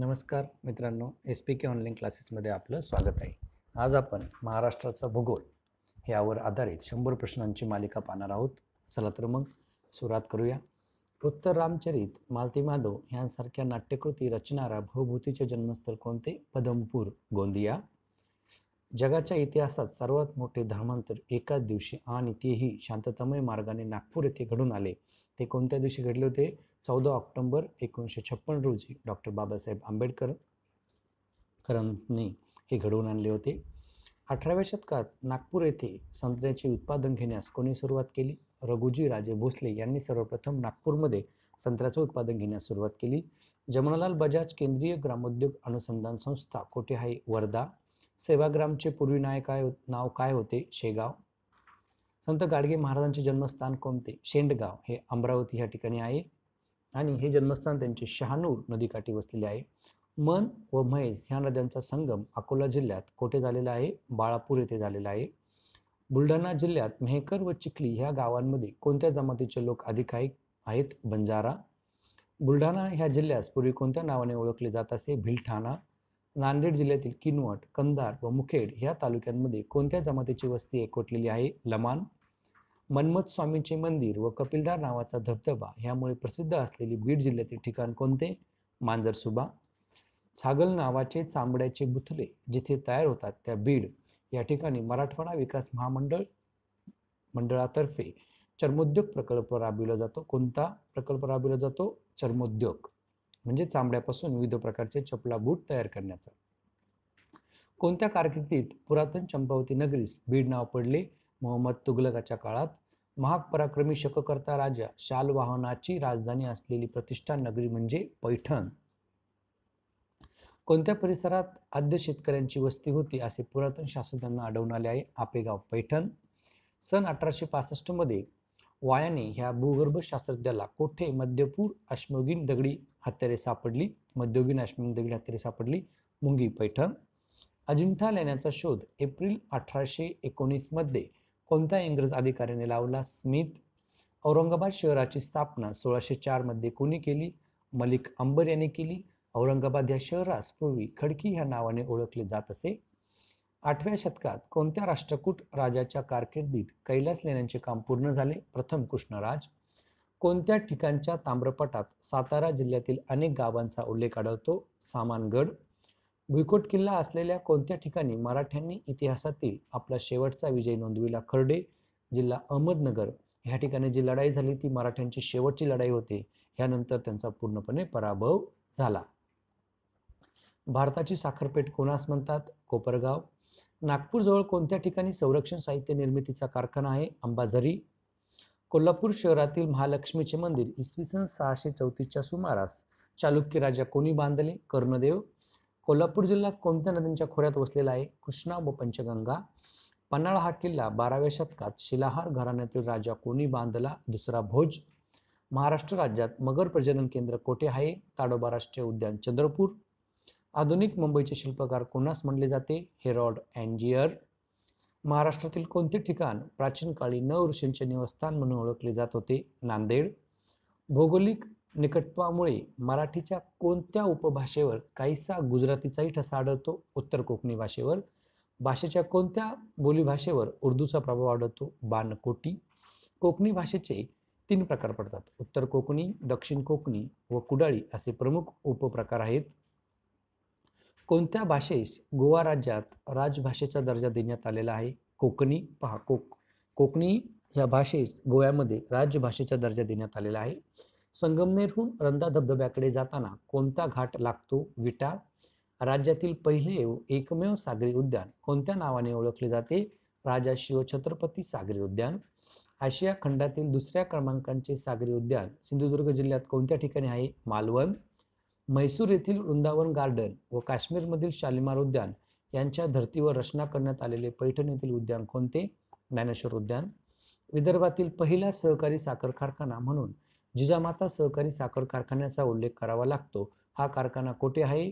नमस्कार मित्रांनो S P के online क्लासेसमध्ये आपलं स्वागत आहे आज आपण महाराष्ट्राचा भूगोल यावर आधारित शंभर प्रश्नांची मालिका पाहणार आहोत चला तर मग सुरुवात करूया उत्तर रामचरित मालती माधव यांसारख्या नाट्यकृती रचणारा भूभूतीचे जन्मस्थळ कोणते पदमपूर गोंदिया जगाच्या इतिहासात सर्वात मोठे धर्मांतर एकाच दिवशी आणि तेही शांततामय मार्गाने नागपूर येथे घडून आले ते कोणत्या दिवशी घडले होते चौदा ऑक्टोंबर एकोणीसशे छप्पन रोजी डॉक्टर बाबासाहेब आंबेडकर करांनी हे घडवून आणले होते अठराव्या शतकात नागपूर येथे संत्र्याचे उत्पादन घेण्यास कोणी सुरुवात केली रघुजी राजे भोसले यांनी सर्वप्रथम नागपूरमध्ये संत्र्याचं उत्पादन घेण्यास सुरुवात केली जमनालाल बजाज केंद्रीय ग्रामोद्योग अनुसंधान संस्था कोठे आहे वर्धा सेवाग्रामचे पूर्वी नायक काय नाव काय होते शेगाव संत गाडगे महाराजांचे जन्मस्थान कोणते शेंडगाव हे अमरावती या ठिकाणी आहे आणि हे जन्मस्थान त्यांचे शहानूर नदीकाठी वसलेले आहे मन व म्हैस ह्या नद्यांचा संगम अकोला जिल्ह्यात कोठे झालेला आहे बाळापूर येथे झालेला आहे बुलढाणा जिल्ह्यात मेहकर व चिखली ह्या गावांमध्ये कोणत्या जमातीचे लोक अधिक आहेत बंजारा बुलढाणा ह्या जिल्ह्यास पूर्वी कोणत्या नावाने ओळखले जात असे भिलठाणा नांदेड जिल्ह्यातील किनवट कंधार व मुखेड ह्या तालुक्यांमध्ये कोणत्या जमातीची वस्ती एकवटलेली आहे लमान मन्मथ स्वामींचे मंदिर व कपिलधार नावाचा धबधबा ह्यामुळे प्रसिद्ध असलेली बीड जिल्ह्यातील ठिकाण कोणते मांजरसुबा छागल नावाचे चांबड्याचे बुथले जिथे तयार होतात त्या बीड या ठिकाणी मराठवाडा विकास महामंडळ मंडळातर्फे चर्मोद्योग प्रकल्प राबविला जातो कोणता प्रकल्प राबविला जातो चर्मोद्योग म्हणजे चांबड्यापासून विविध प्रकारचे चपला बूट तयार करण्याचा कोणत्या कारकिर्दीत पुरातन चंपावती नगरीस बीड नाव पडले मोहम्मद तुगलकाच्या काळात महाग पराक्रमी शककर्ता राजा शालवाहनाची राजधानी असलेली प्रतिष्ठा नगरी म्हणजे पैठण कोणत्या परिसरात आद्य शेतकऱ्यांची वस्ती होती असे पुरातन शास्त्रज्ञांना आढळून आले आहे आपेगाव पैठण सन अठराशे पासष्टमध्ये वायाने ह्या भूगर्भ शास्त्रज्ञाला कोठे मध्यपूर अश्मोगीन दगडी हत्यारे सापडली मध्योगीन अश्मोगीन दगडी हत्यारे सापडली मुंगी पैठण अजिंठा लेण्याचा शोध एप्रिल अठराशे एकोणीसमध्ये कोणत्या इंग्रज अधिकाऱ्याने लावला स्मिथ औरंगाबाद शहराची स्थापना सोळाशे चारमध्ये कोणी केली मलिक अंबर यांनी केली औरंगाबाद या शहरास पूर्वी खडकी ह्या नावाने ओळखले जात असे आठव्या शतकात कोणत्या राष्ट्रकूट राजाच्या कारकिर्दीत कैलास लेण्यांचे काम पूर्ण झाले प्रथम कृष्णराज कोणत्या ठिकाणच्या ताम्रपटात सातारा जिल्ह्यातील अनेक गावांचा उल्लेख आढळतो सामानगड भुईकोट किल्ला असलेल्या कोणत्या ठिकाणी मराठ्यांनी इतिहासातील आपला शेवटचा विजय नोंदविला खर्डे जिल्हा अहमदनगर ह्या ठिकाणी जी लढाई झाली ती मराठ्यांची शेवटची लढाई होते ह्यानंतर त्यांचा पूर्णपणे पराभव झाला भारताची साखरपेठ कोणास म्हणतात कोपरगाव नागपूरजवळ कोणत्या ठिकाणी संरक्षण साहित्य निर्मितीचा कारखाना आहे अंबाझरी कोल्हापूर शहरातील महालक्ष्मीचे मंदिर इसवी सन सहाशे चौतीसच्या सुमारास चालुक्य राजा कोणी बांधले कर्णदेव कोल्हापूर जिल्हा कोणत्या नद्यांच्या खोऱ्यात वसलेला आहे कृष्णा व पंचगंगा पन्हाळा हा किल्ला बाराव्या शतकात शिलाहार घराण्यातील राजा कोणी बांधला दुसरा भोज महाराष्ट्र राज्यात मगर प्रजनन केंद्र कोठे आहे ताडोबा राष्ट्रीय उद्यान चंद्रपूर आधुनिक मुंबईचे शिल्पकार कोणास म्हणले जाते हेरॉड अँजियर महाराष्ट्रातील कोणते ठिकाण प्राचीन काळी नव ऋषींचे निवासस्थान म्हणून ओळखले जात होते नांदेड भौगोलिक निकटत्वामुळे मराठीच्या कोणत्या उपभाषेवर काहीसा गुजरातीचाही ठसा आढळतो उत्तर कोकणी भाषेवर भाषेच्या कोणत्या बोलीभाषेवर उर्दूचा प्रभाव आढळतो बानकोटी कोकणी भाषेचे तीन प्रकार पडतात उत्तर कोकणी दक्षिण कोकणी व कुडाळी असे प्रमुख उपप्रकार आहेत कोणत्या भाषेस गोवा राज्यात राजभाषेचा दर्जा देण्यात आलेला आहे कोकणी पहा कोक कोकणी ह्या भाषेस गोव्यामध्ये राजभाषेचा दर्जा देण्यात आलेला आहे संगमनेरहून रंदा धबधब्याकडे जाताना कोणता घाट लागतो विटा राज्यातील पहिले एकमेव सागरी उद्यान कोणत्या नावाने ओळखले जाते राजा शिव छत्रपती सागरी उद्यान आशिया खंडातील दुसऱ्या क्रमांकाचे सागरी उद्यान सिंधुदुर्ग जिल्ह्यात कोणत्या ठिकाणी आहे मालवण म्हैसूर येथील वृंदावन गार्डन व काश्मीरमधील शालिमार उद्यान यांच्या धर्तीवर रचना करण्यात आलेले पैठण येथील उद्यान कोणते ज्ञानेश्वर उद्यान विदर्भातील पहिला सहकारी साखर कारखाना म्हणून जिजामाता सहकारी साखर कारखान्याचा उल्लेख करावा लागतो हा कारखाना कोठे आहे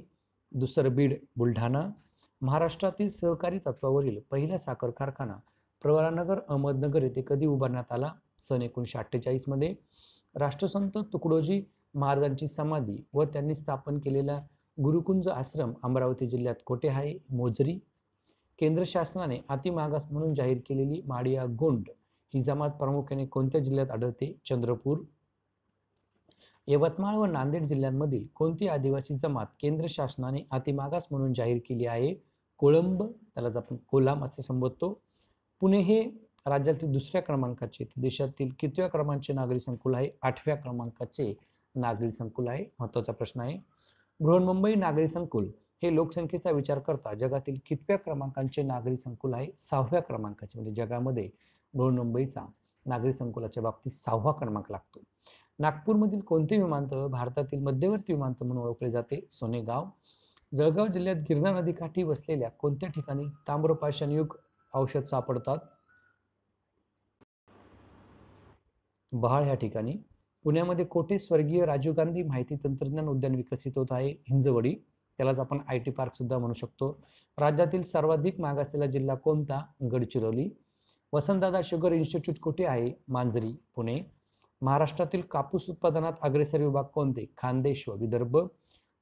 दुसरं बीड बुलढाणा महाराष्ट्रातील सहकारी तत्वावरील पहिला साखर कारखाना प्रवरानगर अहमदनगर येथे कधी उभारण्यात आला सन एकोणीसशे अठ्ठेचाळीसमध्ये राष्ट्रसंत तुकडोजी महाराजांची समाधी व त्यांनी स्थापन केलेला गुरुकुंज आश्रम अमरावती जिल्ह्यात कोठे आहे मोजरी केंद्र शासनाने अतिमागास म्हणून जाहीर केलेली माडिया गोंड ही जमात प्रामुख्याने कोणत्या जिल्ह्यात आढळते चंद्रपूर यवतमाळ व नांदेड जिल्ह्यांमधील कोणती आदिवासी जमात केंद्र शासनाने अतिमागास म्हणून जाहीर केली आहे कोळंब त्यालाच आपण कोलाम असे संबोधतो पुणे हे राज्यातील दुसऱ्या क्रमांकाचे देशातील कितव्या क्रमांकाचे नागरी संकुल आहे आठव्या क्रमांकाचे नागरी संकुल आहे महत्त्वाचा प्रश्न आहे बृहन्मुंबई नागरी संकुल हे लोकसंख्येचा विचार करता जगातील कितव्या क्रमांकांचे नागरी संकुल आहे सहाव्या क्रमांकाचे म्हणजे जगामध्ये बृहन्मुंबईचा नागरी संकुलाच्या बाबतीत सहावा क्रमांक लागतो नागपूरमधील कोणते विमानतळ भारतातील मध्यवर्ती विमानतळ म्हणून ओळखले जाते सोनेगाव जळगाव जिल्ह्यात गिरणा नदीकाठी वसलेल्या कोणत्या ठिकाणी ताम्रपाषाणयुग औषध सापडतात बहाळ ह्या ठिकाणी पुण्यामध्ये कोठे स्वर्गीय राजीव गांधी माहिती तंत्रज्ञान उद्यान विकसित होत आहे हिंजवडी त्यालाच आपण आय टी पार्क सुद्धा म्हणू शकतो राज्यातील सर्वाधिक मागासलेला जिल्हा कोणता गडचिरोली वसंतदादा शुगर इन्स्टिट्यूट कुठे आहे मांजरी पुणे महाराष्ट्रातील कापूस उत्पादनात अग्रेसर विभाग कोणते खानदेश व विदर्भ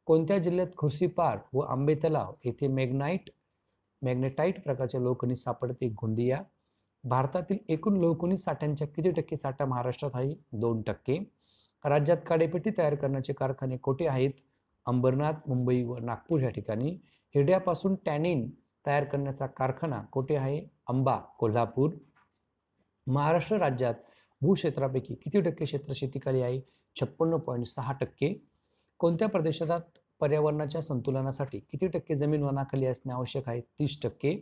कोणत्या जिल्ह्यात पार्क व आंबे तलाव येथे मॅग्नाईट मॅग्नेटाईट प्रकारच्या लोखंडी सापडते गोंदिया भारतातील एकूण लोकोनी साठ्यांच्या किती टक्के साठा महाराष्ट्रात आहे दोन टक्के राज्यात काडेपेटी तयार करण्याचे कारखाने कोठे आहेत अंबरनाथ मुंबई व नागपूर या ठिकाणी हिरड्यापासून टॅनिन तयार करण्याचा कारखाना कोठे आहे अंबा कोल्हापूर महाराष्ट्र राज्यात भूक्षेत्रापैकी किती टक्के क्षेत्र शेतीखाली आहे छप्पन्न पॉईंट सहा टक्के कोणत्या प्रदेशात पर्यावरणाच्या संतुलनासाठी किती टक्के जमीन वनाखाली असणे आवश्यक आहे तीस टक्के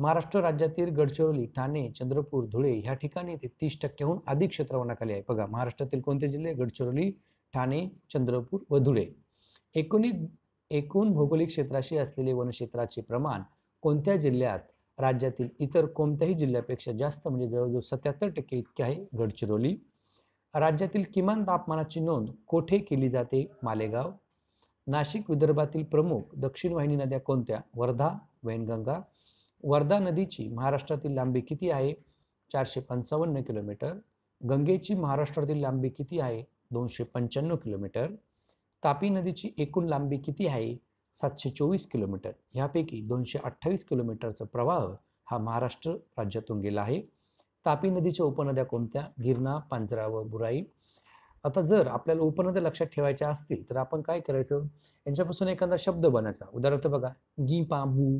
महाराष्ट्र राज्यातील गडचिरोली ठाणे चंद्रपूर धुळे ह्या ठिकाणी ते तीस टक्क्याहून अधिक क्षेत्र वनाखाली आहे बघा महाराष्ट्रातील कोणते जिल्हे गडचिरोली ठाणे चंद्रपूर व धुळे एकोणी एकूण भौगोलिक क्षेत्राशी असलेले वनक्षेत्राचे प्रमाण कोणत्या जिल्ह्यात राज्यातील इतर कोणत्याही जिल्ह्यापेक्षा जास्त म्हणजे जवळजवळ सत्याहत्तर टक्के इतके आहे गडचिरोली राज्यातील किमान तापमानाची नोंद कोठे केली जाते मालेगाव नाशिक विदर्भातील प्रमुख दक्षिण वाहिनी नद्या कोणत्या वर्धा वैनगंगा वर्धा नदीची महाराष्ट्रातील लांबी किती आहे चारशे पंचावन्न किलोमीटर गंगेची महाराष्ट्रातील लांबी किती आहे दोनशे पंच्याण्णव किलोमीटर तापी नदीची एकूण लांबी किती आहे सातशे चोवीस किलोमीटर ह्यापैकी दोनशे अठ्ठावीस किलोमीटरचा प्रवाह हा महाराष्ट्र राज्यातून गेला आहे तापी नदीच्या उपनद्या कोणत्या गिरणा पांजरा व बुराई आता जर आपल्याला उपनद्या लक्षात ठेवायच्या असतील तर आपण काय करायचं यांच्यापासून एखादा शब्द बनायचा उदाहरणार्थ बघा गी पा बू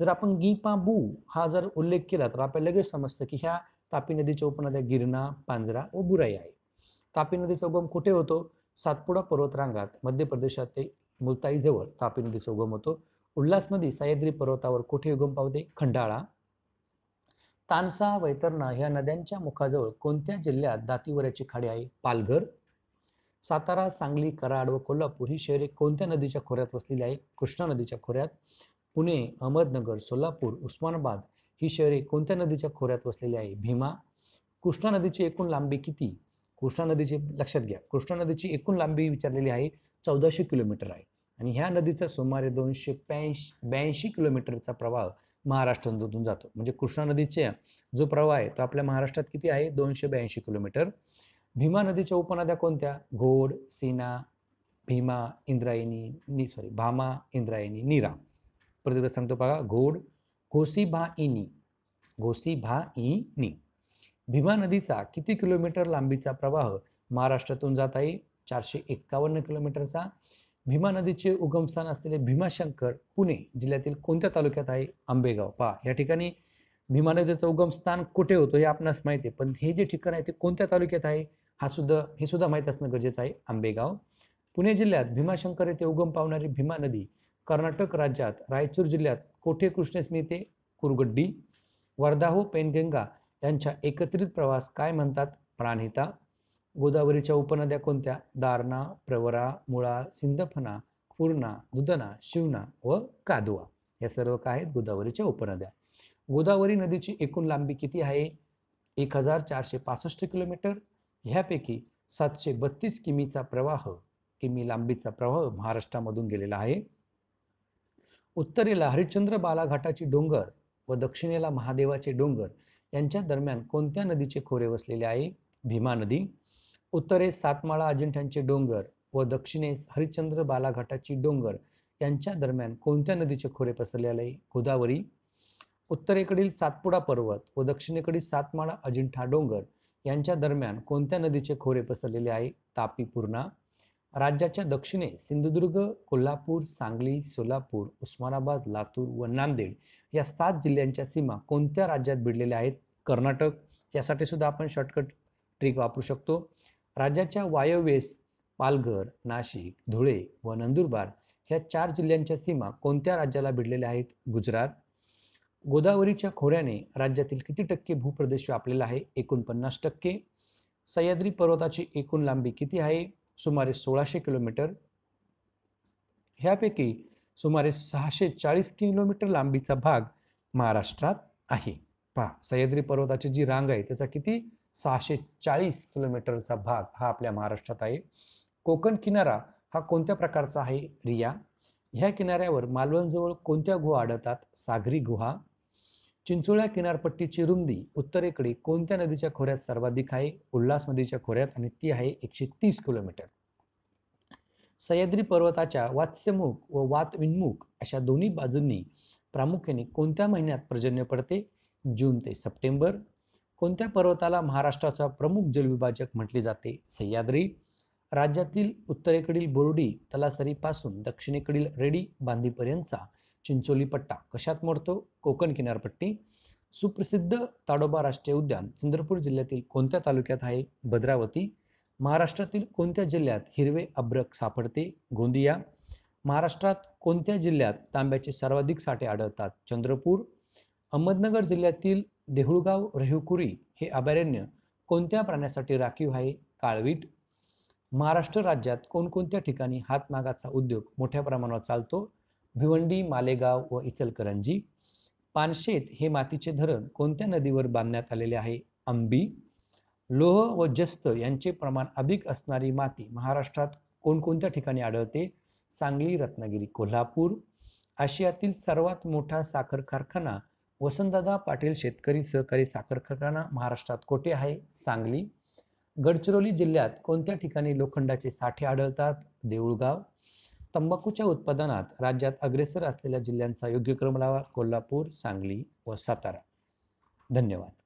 जर आपण गिपाबू हा जर उल्लेख केला तर आपल्याला लगेच समजतं की ह्या तापी नदीच्या उपनद्या गिरणा पांजरा व बुराई आहे तापी नदीचा उगम कुठे होतो सातपुडा पर्वतरांगात मध्य ते मुलताईजवळ तापी नदीचा उगम होतो उल्हास नदी सह्याद्री पर्वतावर कुठे उगम पावते खंडाळा तानसा वैतरणा ह्या नद्यांच्या मुखाजवळ कोणत्या जिल्ह्यात दातीवऱ्याची खाडी आहे पालघर सातारा सांगली कराड व कोल्हापूर ही शहरे कोणत्या नदीच्या खोऱ्यात वसलेली आहे कृष्णा नदीच्या खोऱ्यात पुणे अहमदनगर सोलापूर उस्मानाबाद ही शहरे कोणत्या नदीच्या खोऱ्यात वसलेली आहे भीमा कृष्णा नदीची एकूण लांबी किती कृष्णा नदीची लक्षात घ्या कृष्णा नदीची एकूण लांबी विचारलेली आहे चौदाशे किलोमीटर आहे आणि ह्या नदीचा सुमारे दोनशे ब्याऐंशी ब्याऐंशी किलोमीटरचा प्रवाह महाराष्ट्रातून जातो म्हणजे कृष्णा नदीचा जो प्रवाह आहे तो आपल्या महाराष्ट्रात किती आहे दोनशे ब्याऐंशी किलोमीटर भीमा नदीच्या उपनद्या कोणत्या घोड सीना भीमा इंद्रायणी सॉरी भामा इंद्रायणी नीरा सांगतो बघा घोड घोसीभा इनी घोसीभा इनी भीमा नदीचा किती किलोमीटर लांबीचा प्रवाह महाराष्ट्रातून जात आहे चारशे एक्कावन्न किलोमीटरचा भीमा नदीचे उगमस्थान असलेले भीमाशंकर पुणे जिल्ह्यातील कोणत्या तालुक्यात आहे आंबेगाव पा या ठिकाणी भीमा नदीचं उगमस्थान कुठे होतं हे आपणास माहिती आहे पण हे जे ठिकाण आहे ते कोणत्या तालुक्यात आहे हा सुद्धा हे सुद्धा माहीत असणं गरजेचं आहे आंबेगाव पुणे जिल्ह्यात भीमाशंकर येथे उगम पावणारी भीमा नदी कर्नाटक राज्यात रायचूर जिल्ह्यात कोठे कृष्णेस्मिते कुरगड्डी वर्धाहो पेनगंगा यांच्या एकत्रित प्रवास काय म्हणतात प्राणहिता गोदावरीच्या उपनद्या कोणत्या दारणा प्रवरा मुळा सिंदफना पूर्णा दुदना शिवना व कादुआ या सर्व काय आहेत गोदावरीच्या उपनद्या गोदावरी नदीची एकूण लांबी किती आहे एक हजार चारशे पासष्ट किलोमीटर ह्यापैकी सातशे बत्तीस किमीचा प्रवाह किमी लांबीचा प्रवाह महाराष्ट्रामधून गेलेला आहे उत्तरेला हरिश्चंद्र बालाघाटाची डोंगर व दक्षिणेला महादेवाचे डोंगर यांच्या दरम्यान कोणत्या नदीचे खोरे वसलेले आहे भीमा नदी उत्तरेस सातमाळा अजिंठ्यांचे डोंगर व दक्षिणेस हरिश्चंद्र बालाघाटाची डोंगर यांच्या दरम्यान कोणत्या नदीचे खोरे पसरलेले आहे गोदावरी उत्तरेकडील सातपुडा पर्वत व दक्षिणेकडील सातमाळा अजिंठा डोंगर यांच्या दरम्यान कोणत्या नदीचे खोरे पसरलेले आहे तापी पूर्णा राज्याच्या दक्षिणे सिंधुदुर्ग कोल्हापूर सांगली सोलापूर उस्मानाबाद लातूर व नांदेड या सात जिल्ह्यांच्या सीमा कोणत्या राज्यात भिडलेल्या आहेत कर्नाटक यासाठी सुद्धा आपण शॉर्टकट ट्रिक वापरू शकतो राज्याच्या वायव्येस पालघर नाशिक धुळे व नंदुरबार ह्या चार जिल्ह्यांच्या सीमा कोणत्या राज्याला भिडलेल्या आहेत गुजरात गोदावरीच्या खोऱ्याने राज्यातील किती टक्के भूप्रदेश व्यापलेला आहे एकोणपन्नास टक्के सह्याद्री पर्वताची एकूण लांबी किती आहे सुमारे सोळाशे किलोमीटर ह्यापैकी सुमारे सहाशे चाळीस किलोमीटर लांबीचा भाग महाराष्ट्रात आहे पहा सह्याद्री पर्वताची जी रांग आहे त्याचा किती सहाशे चाळीस किलोमीटरचा भाग हा आपल्या महाराष्ट्रात आहे कोकण किनारा हा कोणत्या प्रकारचा आहे रिया ह्या किनाऱ्यावर मालवणजवळ कोणत्या गुहा आढळतात सागरी गुहा चिंचोळ्या किनारपट्टीची रुंदी उत्तरेकडे कोणत्या नदीच्या खोऱ्यात सर्वाधिक आहे उल्हास नदीच्या खोऱ्यात आणि ती आहे एकशे तीस किलोमीटर सह्याद्री पर्वताच्या वात्स्यमुख व वातविन्मुख अशा दोन्ही बाजूंनी प्रामुख्याने कोणत्या महिन्यात पर्जन्य पडते जून ते सप्टेंबर कोणत्या पर्वताला महाराष्ट्राचा प्रमुख जलविभाजक म्हटले जाते सह्याद्री राज्यातील उत्तरेकडील बोर्डी तलासरीपासून दक्षिणेकडील रेडी बांधीपर्यंतचा चिंचोली पट्टा कशात मोडतो कोकण किनारपट्टी सुप्रसिद्ध ताडोबा राष्ट्रीय उद्यान चंद्रपूर जिल्ह्यातील कोणत्या तालुक्यात आहे भद्रावती महाराष्ट्रातील कोणत्या जिल्ह्यात हिरवे अब्रक सापडते गोंदिया महाराष्ट्रात कोणत्या जिल्ह्यात तांब्याचे सर्वाधिक साठे आढळतात चंद्रपूर अहमदनगर जिल्ह्यातील देहुळगाव रेहुकुरी हे अभयारण्य कोणत्या प्राण्यासाठी राखीव आहे काळवीट महाराष्ट्र राज्यात कोणकोणत्या ठिकाणी हातमागाचा उद्योग मोठ्या प्रमाणावर चालतो भिवंडी मालेगाव व इचलकरंजी पानशेत हे मातीचे धरण कोणत्या नदीवर बांधण्यात आलेले आहे आंबी लोह व जस्त यांचे प्रमाण अधिक असणारी माती महाराष्ट्रात कोणकोणत्या ठिकाणी आढळते सांगली रत्नागिरी कोल्हापूर आशियातील सर्वात मोठा साखर कारखाना वसंतदादा पाटील शेतकरी सहकारी साखर कारखाना महाराष्ट्रात कोठे आहे सांगली गडचिरोली जिल्ह्यात कोणत्या ठिकाणी लोखंडाचे साठे आढळतात देऊळगाव तंबाखूच्या उत्पादनात राज्यात अग्रेसर असलेल्या जिल्ह्यांचा योग्य क्रम लावा कोल्हापूर सांगली व सातारा धन्यवाद